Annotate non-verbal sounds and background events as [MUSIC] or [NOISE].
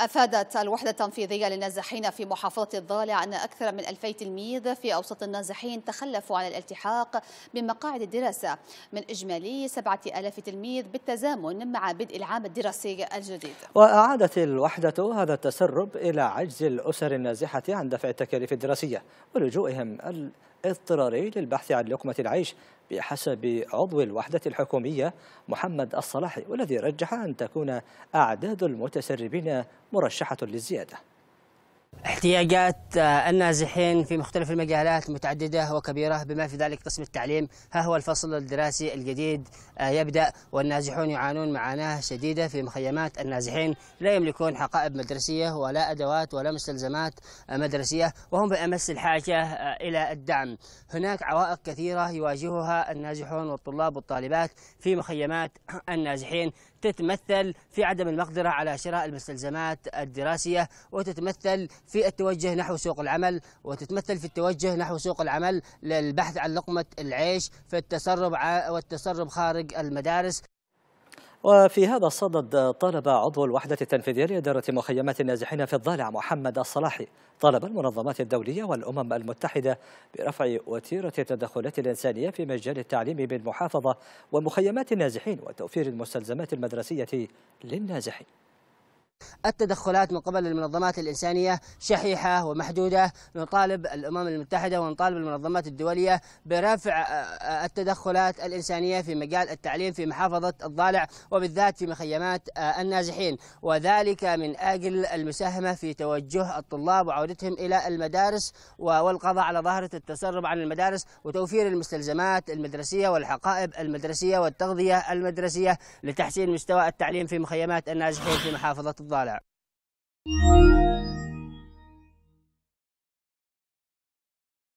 أفادت الوحدة التنفيذية للنازحين في محافظة الضالع أن أكثر من 2000 تلميذ في أوسط النازحين تخلفوا عن الالتحاق بمقاعد الدراسة من إجمالي 7000 تلميذ بالتزامن مع بدء العام الدراسي الجديد وأعادت الوحدة هذا التسرب إلى عجز الأسر النازحة عن دفع التكاليف الدراسية ولجوئهم اضطراري للبحث عن لقمة العيش بحسب عضو الوحدة الحكومية محمد الصلاحي والذي رجح أن تكون أعداد المتسربين مرشحة للزيادة احتياجات آه، النازحين في مختلف المجالات متعددة وكبيرة بما في ذلك قسم التعليم ها هو الفصل الدراسي الجديد آه، يبدأ والنازحون يعانون معاناة شديدة في مخيمات النازحين لا يملكون حقائب مدرسية ولا أدوات ولا مستلزمات آه، مدرسية وهم بأمس الحاجة إلى الدعم هناك عوائق كثيرة يواجهها النازحون والطلاب والطالبات في مخيمات [CLEARS THROAT] النازحين تتمثل في عدم المقدرة على شراء المستلزمات الدراسية وتتمثل في التوجه نحو سوق العمل وتتمثل في التوجه نحو سوق العمل للبحث عن لقمة العيش في التسرب والتسرب خارج المدارس وفي هذا الصدد طلب عضو الوحدة التنفيذية لإدارة مخيمات النازحين في الضالع محمد الصلاحي طلب المنظمات الدولية والأمم المتحدة برفع وتيرة التدخلات الإنسانية في مجال التعليم بالمحافظة ومخيمات النازحين وتوفير المستلزمات المدرسية للنازحين التدخلات من قبل المنظمات الإنسانية شحيحة ومحدودة نطالب الأمم المتحدة ونطالب المنظمات الدولية برفع آه، آه، التدخلات الإنسانية في مجال التعليم في محافظة الضالع وبالذات في مخيمات آه، النازحين وذلك من أجل المساهمة في توجه الطلاب وعودتهم إلى المدارس والقضاء على ظاهرة التسرب عن المدارس وتوفير المستلزمات المدرسية والحقائب المدرسية والتغذية المدرسية لتحسين مستوى التعليم في مخيمات النازحين في محافظة الضالع أفضل